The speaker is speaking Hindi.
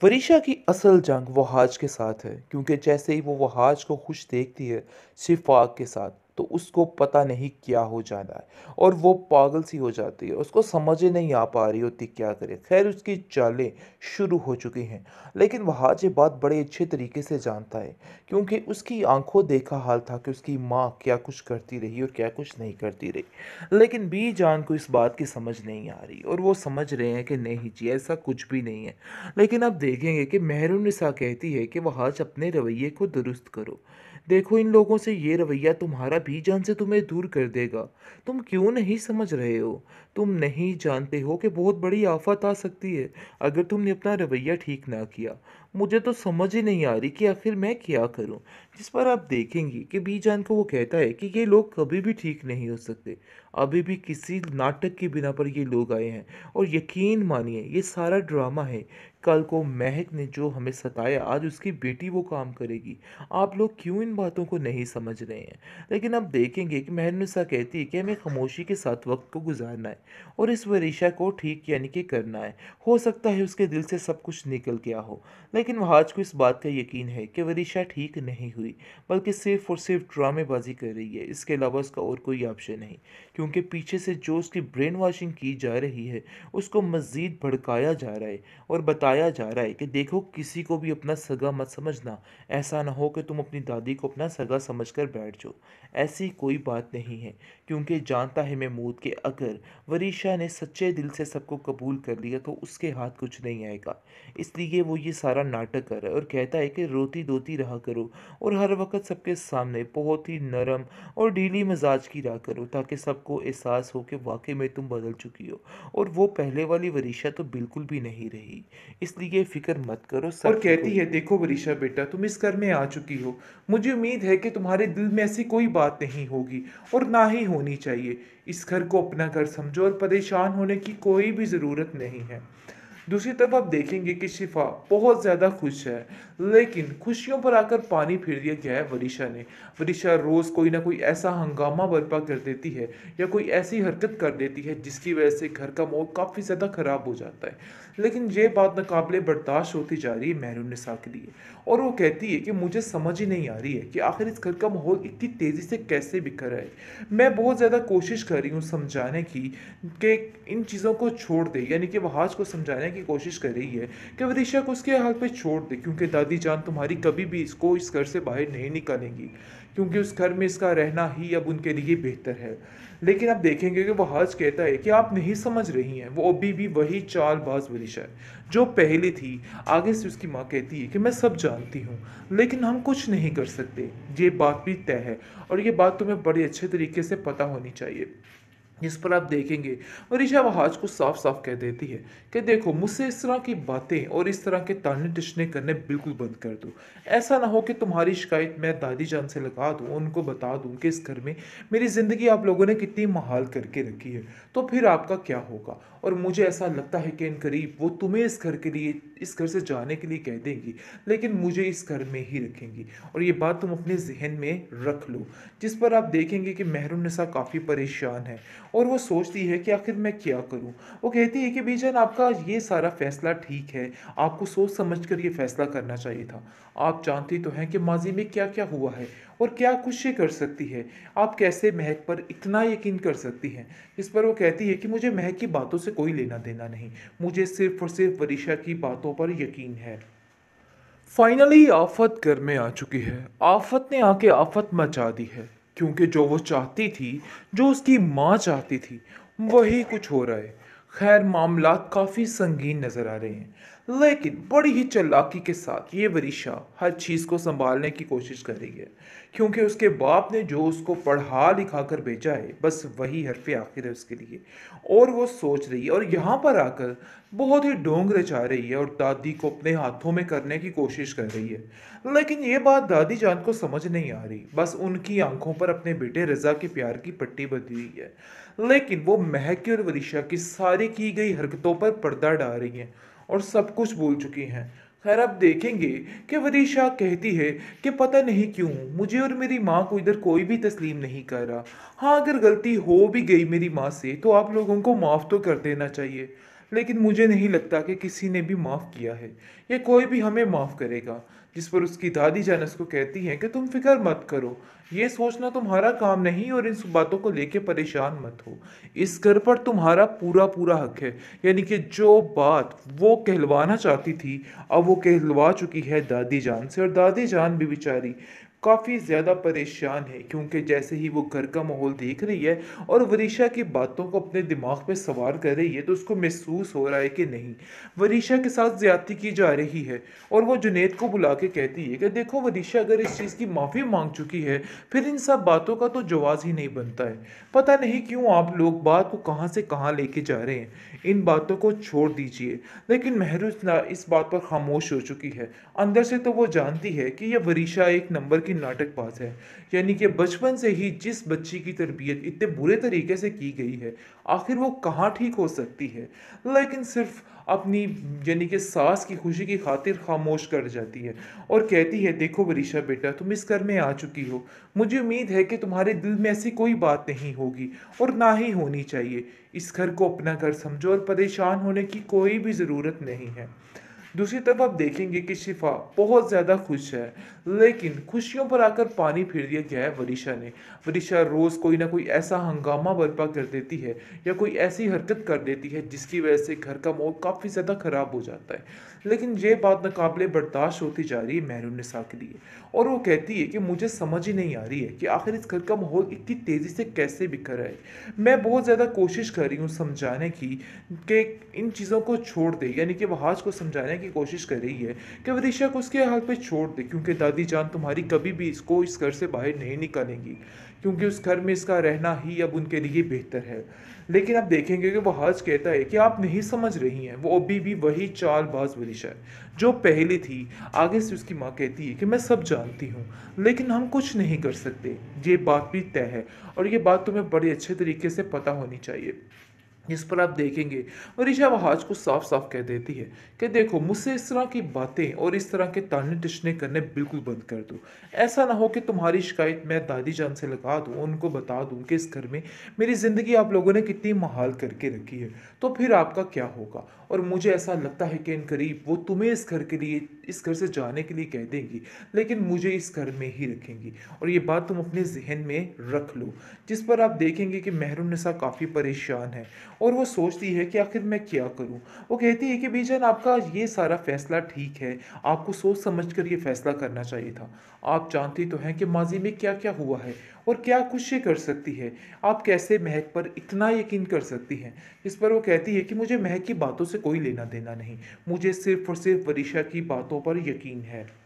फरीशा की असल जंग वहाज के साथ है क्योंकि जैसे ही वो वहाज को खुश देखती है शिफाक के साथ तो उसको पता नहीं क्या हो जाना है और वो पागल सी हो जाती है उसको समझ ही नहीं आ पा रही होती क्या करे खैर उसकी चालें शुरू हो चुकी हैं लेकिन वह ये बात बड़े अच्छे तरीके से जानता है क्योंकि उसकी आंखों देखा हाल था कि उसकी माँ क्या कुछ करती रही और क्या कुछ नहीं करती रही लेकिन बी जान को इस बात की समझ नहीं आ रही और वो समझ रहे हैं कि नहीं जी ऐसा कुछ भी नहीं है लेकिन आप देखेंगे कि मेहरून निसा कहती है कि वह अपने रवैये को दुरुस्त करो देखो इन लोगों से ये रवैया तुम्हारा जान से तुम्हें दूर कर देगा तुम क्यों नहीं समझ रहे हो तुम नहीं जानते हो कि बहुत बड़ी आफत आ सकती है अगर तुमने अपना रवैया ठीक ना किया मुझे तो समझ ही नहीं आ रही कि आखिर मैं क्या करूं जिस पर आप देखेंगी कि बी जान को वो कहता है कि ये लोग कभी भी ठीक नहीं हो सकते अभी भी किसी नाटक के बिना पर ये लोग आए हैं और यकीन मानिए ये सारा ड्रामा है कल को महक ने जो हमें सताया आज उसकी बेटी वो काम करेगी आप लोग क्यों इन बातों को नहीं समझ रहे हैं लेकिन अब देखेंगे कि महनुसा कहती है कि हमें खामोशी के साथ वक्त को गुजारना है और इस वरीशा को ठीक यानी कि करना है हो सकता है उसके दिल से सब कुछ निकल गया हो लेकिन वहाज को इस बात का यकीन है कि वरीशा ठीक नहीं हुई बल्कि सिर्फ और सिर्फ ड्रामेबाजी कर रही है इसके अलावा उसका और कोई ऑप्शन नहीं क्योंकि पीछे से जो उसकी ब्रेन वॉशिंग की जा रही है उसको मज़ीद भड़काया जा रहा है और बताया बताया जा रहा है कि देखो किसी को भी अपना सगा मत समझना ऐसा ना हो कि तुम अपनी दादी को अपना सगा समझकर बैठ जाओ ऐसी कोई बात नहीं है क्योंकि जानता है महमूद के अगर वरीशा ने सच्चे दिल से सबको कबूल कर लिया तो उसके हाथ कुछ नहीं आएगा इसलिए वो ये सारा नाटक कर रहा है और कहता है कि रोती दोती रहा करो और हर वक्त सबके सामने बहुत ही नरम और ढीली मिजाज की रहा करो ताकि सबको एहसास हो कि वाकई में तुम बदल चुकी हो और वो पहले वाली वरीशा तो बिल्कुल भी नहीं रही इसलिए फिक्र मत करो और कहती है देखो वरीशा बेटा तुम इस घर में आ चुकी हो मुझे उम्मीद है कि तुम्हारे दिल में ऐसी कोई बात नहीं होगी और ना ही होनी चाहिए इस घर को अपना घर समझो और परेशान होने की कोई भी ज़रूरत नहीं है दूसरी तरफ आप देखेंगे कि शिफा बहुत ज़्यादा खुश है लेकिन खुशियों पर आकर पानी फिर दिया गया है वरीशा ने वरीशा रोज़ कोई ना कोई ऐसा हंगामा बर्पा कर देती है या कोई ऐसी हरकत कर देती है जिसकी वजह से घर का माहौल काफ़ी ज़्यादा ख़राब हो जाता है लेकिन ये बात नाकबले बर्दाश्त होती जा रही है महरून नसा के लिए और वो कहती है कि मुझे समझ ही नहीं आ रही है कि आखिर इस घर का माहौल इतनी तेज़ी से कैसे बिखर है मैं बहुत ज़्यादा कोशिश कर रही हूँ समझाने की कि इन चीज़ों को छोड़ दे यानी कि वहाज को समझाने की कोशिश कर रही है कि विदिशा को उसके हाल पर छोड़ दे क्योंकि दादी जान तुम्हारी कभी भी इसको इस घर से बाहर नहीं निकालेंगी क्योंकि उस घर में इसका रहना ही अब उनके लिए बेहतर है लेकिन आप देखेंगे कि वो हर्ज कहता है कि आप नहीं समझ रही हैं वो अभी भी वही चालबाज विदिशा है जो पहले थी आगे से उसकी माँ कहती है कि मैं सब जानती हूँ लेकिन हम कुछ नहीं कर सकते ये बात भी तय है और ये बात तुम्हें बड़े अच्छे तरीके से पता होनी चाहिए जिस पर आप देखेंगे और ईशा वहाज को साफ साफ कह देती है कि देखो मुझसे इस तरह की बातें और इस तरह के ताने टिशने करने बिल्कुल बंद कर दो ऐसा ना हो कि तुम्हारी शिकायत मैं दादी जान से लगा दूँ उनको बता दूँ कि इस घर में मेरी ज़िंदगी आप लोगों ने कितनी महाल करके रखी है तो फिर आपका क्या होगा और मुझे ऐसा लगता है कि इन करीब वो तुम्हें इस घर के लिए इस घर से जाने के लिए कह देंगी लेकिन मुझे इस घर में ही रखेंगी और ये बात तुम अपने जहन में रख लो जिस पर आप देखेंगे कि महरूम नसा काफ़ी परेशान है और वो सोचती है कि आखिर मैं क्या करूँ वो कहती है कि बीजन आपका ये सारा फैसला ठीक है आपको सोच समझ कर ये फैसला करना चाहिए था आप जानती तो हैं कि माजी में क्या क्या हुआ है और क्या कुछ ये कर सकती है आप कैसे महक पर इतना यकीन कर सकती हैं इस पर वो कहती है कि मुझे महक की बातों से कोई लेना देना नहीं मुझे सिर्फ और सिर्फ वरीशा की बातों पर यकीन है फाइनली आफत घर में आ चुकी है आफत ने आके आफत मचा दी है क्योंकि जो वो चाहती थी जो उसकी माँ चाहती थी वही कुछ हो रहा है खैर मामला काफ़ी संगीन नज़र आ रहे हैं लेकिन बड़ी ही चलाकी के साथ ये वरीशा हर चीज़ को संभालने की कोशिश कर रही है क्योंकि उसके बाप ने जो उसको पढ़ा लिखा कर भेजा है बस वही हरफ आखिर है उसके लिए और वो सोच रही है और यहाँ पर आकर बहुत ही ढोंग रचा रही है और दादी को अपने हाथों में करने की कोशिश कर रही है लेकिन ये बात दादी जान को समझ नहीं आ रही बस उनकी आंखों पर अपने बेटे रज़ा के प्यार की पट्टी बंधी हुई है लेकिन वो महकी और वरीशा की सारी की गई हरकतों पर पर्दा डाल रही हैं और सब कुछ बोल चुकी हैं खैर आप देखेंगे कि वरीशा कहती है कि पता नहीं क्यों मुझे और मेरी माँ को इधर कोई भी तस्लीम नहीं कर रहा हाँ अगर गलती हो भी गई मेरी माँ से तो आप लोगों को माफ़ तो कर देना चाहिए लेकिन मुझे नहीं लगता कि किसी ने भी माफ़ किया है या कोई भी हमें माफ़ करेगा जिस पर उसकी दादी जान उसको कहती है कि तुम फिक्र मत करो ये सोचना तुम्हारा काम नहीं और इन सब बातों को लेके परेशान मत हो इस घर पर तुम्हारा पूरा पूरा हक है यानी कि जो बात वो कहलवाना चाहती थी अब वो कहलवा चुकी है दादी जान से और दादी जान भी बेचारी काफ़ी ज़्यादा परेशान है क्योंकि जैसे ही वो घर का माहौल देख रही है और वरीशा की बातों को अपने दिमाग पर सवार कर रही है तो उसको महसूस हो रहा है कि नहीं वरीशा के साथ ज़्यादती की जा रही है और वो जुनेद को बुला के कहती है कि देखो वरीशा अगर इस चीज़ की माफ़ी मांग चुकी है फिर इन सब बातों का तो जवाब ही नहीं बनता है पता नहीं क्यों आप लोग बात को कहाँ से कहाँ लेके जा रहे हैं इन बातों को छोड़ दीजिए लेकिन महरूज इस बात पर खामोश हो चुकी है अंदर से तो वो जानती है कि यह वरीशा एक नंबर की नाटक बाज है यानी कि बचपन से ही जिस बच्ची की तरबियत इतने बुरे तरीके से की गई है आखिर वो कहाँ ठीक हो सकती है लेकिन सिर्फ अपनी यानी कि सास की खुशी की खातिर खामोश कर जाती है और कहती है देखो वरीशा बेटा तुम इस घर में आ चुकी हो मुझे उम्मीद है कि तुम्हारे दिल में ऐसी कोई बात नहीं होगी और ना ही होनी चाहिए इस घर को अपना घर समझो और परेशान होने की कोई भी ज़रूरत नहीं है दूसरी तरफ आप देखेंगे कि शिफा बहुत ज़्यादा खुश है लेकिन खुशियों पर आकर पानी फेर दिया गया है वरीशा ने वरीशा रोज़ कोई ना कोई ऐसा हंगामा बर्पा कर देती है या कोई ऐसी हरकत कर देती है जिसकी वजह से घर का माहौल काफ़ी ज़्यादा ख़राब हो जाता है लेकिन ये बात नाकबिल बर्दाश्त होती जा रही है महरून के लिए और वो कहती है कि मुझे समझ ही नहीं आ रही है कि आखिर इस घर का माहौल इतनी तेज़ी से कैसे बिखर रहा है मैं बहुत ज़्यादा कोशिश कर रही हूँ समझाने की कि इन चीज़ों को छोड़ दे यानी कि वहाज को समझाने की कोशिश कर रही है कि वदिशा को उसके हाल पर छोड़ दे क्योंकि दादी जान तुम्हारी कभी भी इसको इस घर से बाहर नहीं निकालेंगी क्योंकि उस घर में इसका रहना ही अब उनके लिए बेहतर है लेकिन आप देखेंगे कि वो हर्ज कहता है कि आप नहीं समझ रही हैं वो अभी भी वही बाज़ वलिश है जो पहली थी आगे से उसकी माँ कहती है कि मैं सब जानती हूँ लेकिन हम कुछ नहीं कर सकते ये बात भी तय है और ये बात तुम्हें बड़े अच्छे तरीके से पता होनी चाहिए इस पर आप देखेंगे और ईशा वहाज को साफ साफ कह देती है कि देखो मुझसे इस तरह की बातें और इस तरह के ताने टिशने करने बिल्कुल बंद कर दो ऐसा ना हो कि तुम्हारी शिकायत मैं दादी जान से लगा दूँ उनको बता दूँ कि इस घर में मेरी ज़िंदगी आप लोगों ने कितनी महाल करके रखी है तो फिर आपका क्या होगा और मुझे ऐसा लगता है कि इन करीब वो तुम्हें इस घर के लिए इस घर से जाने के लिए कह देंगी लेकिन मुझे इस घर में ही रखेंगी और ये बात तुम अपने जहन में रख लो जिस पर आप देखेंगे कि महरूम नसा काफ़ी परेशान है और वो सोचती है कि आखिर मैं क्या करूँ वो कहती है कि बीजन आपका ये सारा फैसला ठीक है आपको सोच समझ कर ये फैसला करना चाहिए था आप जानती तो हैं कि माजी में क्या क्या हुआ है और क्या कुछ ये कर सकती है आप कैसे महक पर इतना यकीन कर सकती हैं इस पर वो कहती है कि मुझे महक की बातों से कोई लेना देना नहीं मुझे सिर्फ और सिर्फ वरीशा की बातों पर यकीन है